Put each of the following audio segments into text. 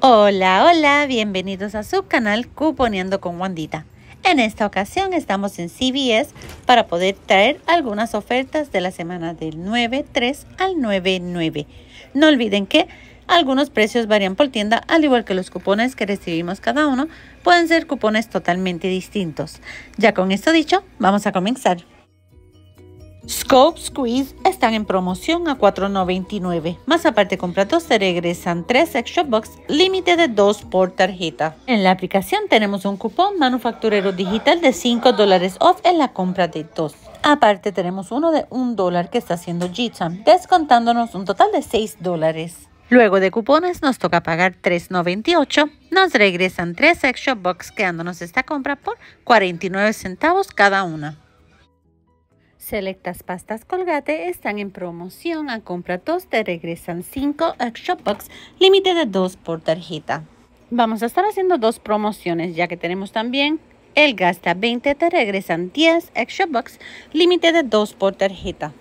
Hola, hola, bienvenidos a su canal Cuponeando con Wandita. En esta ocasión estamos en CBS para poder traer algunas ofertas de la semana del 9.3 al 9.9. No olviden que algunos precios varían por tienda, al igual que los cupones que recibimos cada uno, pueden ser cupones totalmente distintos. Ya con esto dicho, vamos a comenzar. Scope Squeeze están en promoción a $4.99. Más aparte compra dos, se regresan 3 extra bucks, límite de 2 por tarjeta. En la aplicación tenemos un cupón manufacturero digital de $5 off en la compra de 2. Aparte tenemos uno de $1 dólar que está haciendo g descontándonos un total de $6 dólares. Luego de cupones nos toca pagar $3.98. Nos regresan 3 extra box quedándonos esta compra por 49 centavos cada una. Selectas pastas Colgate están en promoción. A compra 2 te regresan 5 extra bucks, límite de 2 por tarjeta. Vamos a estar haciendo dos promociones ya que tenemos también el gasta 20 te regresan 10 extra bucks, límite de 2 por tarjeta.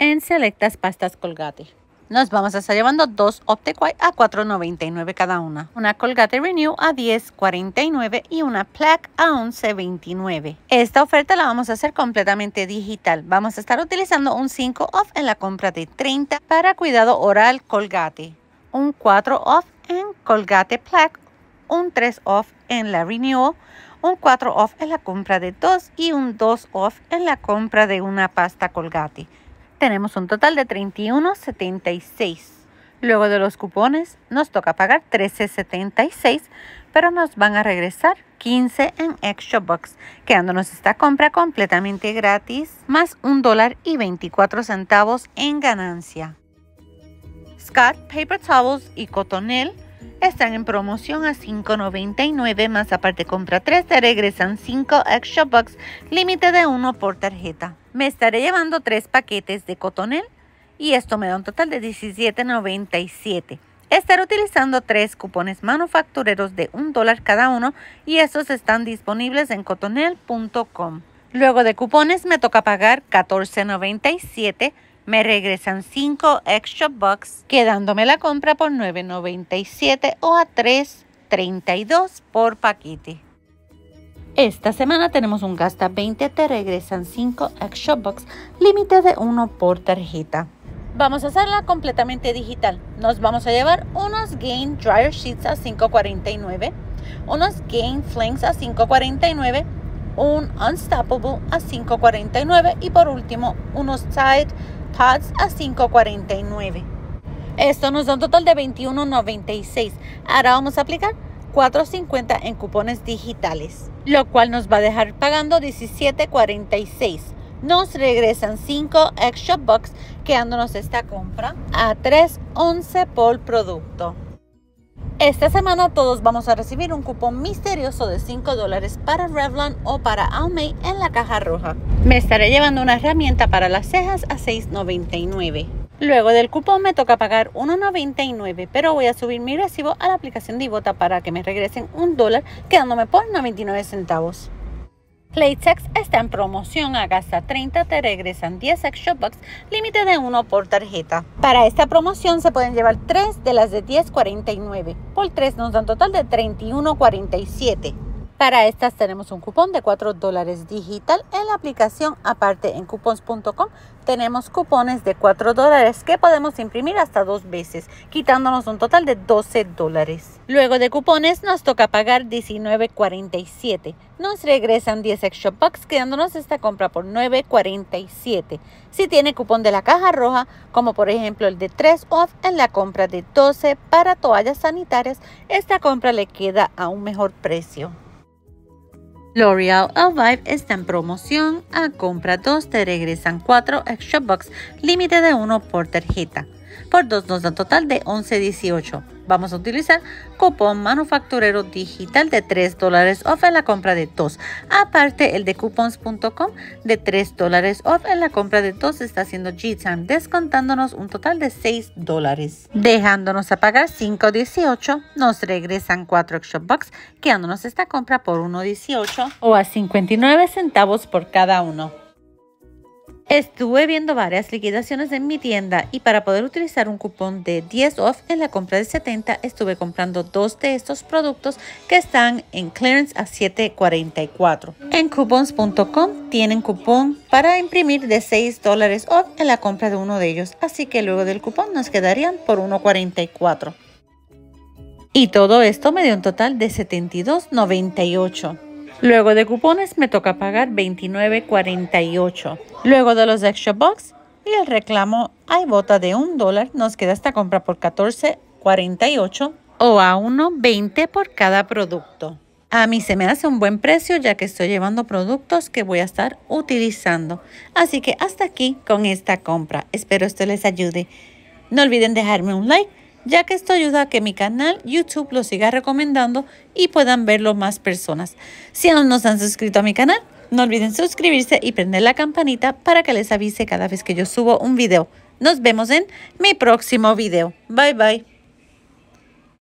En Selectas pastas Colgate. Nos vamos a estar llevando dos OptiQuite a $4.99 cada una, una Colgate Renew a $10.49 y una Plaque a $11.29. Esta oferta la vamos a hacer completamente digital. Vamos a estar utilizando un 5 off en la compra de 30 para cuidado oral Colgate, un 4 off en Colgate Plaque, un 3 off en la Renew, un 4 off en la compra de 2 y un 2 off en la compra de una pasta Colgate tenemos un total de 31.76. Luego de los cupones nos toca pagar 13.76, pero nos van a regresar 15 en Extra Bucks, quedándonos esta compra completamente gratis, más un dólar y 24 centavos en ganancia. Scott Paper Towels y Cotonel están en promoción a $5.99 más aparte compra 3 te regresan 5 extra bucks, límite de 1 por tarjeta. Me estaré llevando 3 paquetes de cotonel y esto me da un total de $17.97. Estaré utilizando 3 cupones manufactureros de 1 dólar cada uno y estos están disponibles en cotonel.com. Luego de cupones me toca pagar $14.97 me regresan 5 extra bucks, quedándome la compra por $9.97 o a $3.32 por paquete. Esta semana tenemos un gasta 20, te regresan 5 extra bucks, límite de 1 por tarjeta. Vamos a hacerla completamente digital. Nos vamos a llevar unos Gain Dryer Sheets a 5.49, unos Gain Flings a 5.49, un Unstoppable a 5.49 y por último unos Tide a 5.49. Esto nos da un total de 21.96. Ahora vamos a aplicar 4.50 en cupones digitales, lo cual nos va a dejar pagando 17.46. Nos regresan 5 extra bucks quedándonos esta compra a 3.11 por producto. Esta semana todos vamos a recibir un cupón misterioso de 5 dólares para Revlon o para Almay en la caja roja. Me estaré llevando una herramienta para las cejas a $6.99. Luego del cupón me toca pagar $1.99, pero voy a subir mi recibo a la aplicación de para que me regresen un dólar, quedándome por 99 centavos. Playtex está en promoción. A gasta 30 te regresan 10 Action límite de 1 por tarjeta. Para esta promoción se pueden llevar 3 de las de 10.49. Por 3 nos dan total de 31.47. Para estas tenemos un cupón de 4 dólares digital en la aplicación. Aparte en cupons.com tenemos cupones de 4 dólares que podemos imprimir hasta dos veces, quitándonos un total de 12 dólares. Luego de cupones nos toca pagar $19.47. Nos regresan 10 extra bucks quedándonos esta compra por $9.47. Si tiene cupón de la caja roja, como por ejemplo el de 3 off en la compra de 12 para toallas sanitarias, esta compra le queda a un mejor precio. L'Oreal Elvive está en promoción. A compra 2 te regresan 4 extra shopbox límite de 1 por tarjeta. Por 2 nos da total de 11.18 vamos a utilizar cupón manufacturero digital de 3 dólares off en la compra de todos Aparte, el de coupons.com de 3 dólares off en la compra de todos está haciendo G-Time, descontándonos un total de 6 dólares. Dejándonos a pagar 5.18, nos regresan 4 Xbox box quedándonos esta compra por 1.18 o a 59 centavos por cada uno. Estuve viendo varias liquidaciones en mi tienda y para poder utilizar un cupón de 10 off en la compra de 70 estuve comprando dos de estos productos que están en clearance a 7.44. En coupons.com tienen cupón para imprimir de 6 dólares off en la compra de uno de ellos, así que luego del cupón nos quedarían por 1.44. Y todo esto me dio un total de 72.98. Luego de cupones me toca pagar $29.48. Luego de los extra bucks y el reclamo hay bota de un dólar, nos queda esta compra por $14.48 o a 1.20 por cada producto. A mí se me hace un buen precio ya que estoy llevando productos que voy a estar utilizando. Así que hasta aquí con esta compra. Espero esto les ayude. No olviden dejarme un like ya que esto ayuda a que mi canal YouTube lo siga recomendando y puedan verlo más personas. Si aún no se han suscrito a mi canal, no olviden suscribirse y prender la campanita para que les avise cada vez que yo subo un video. Nos vemos en mi próximo video. Bye bye.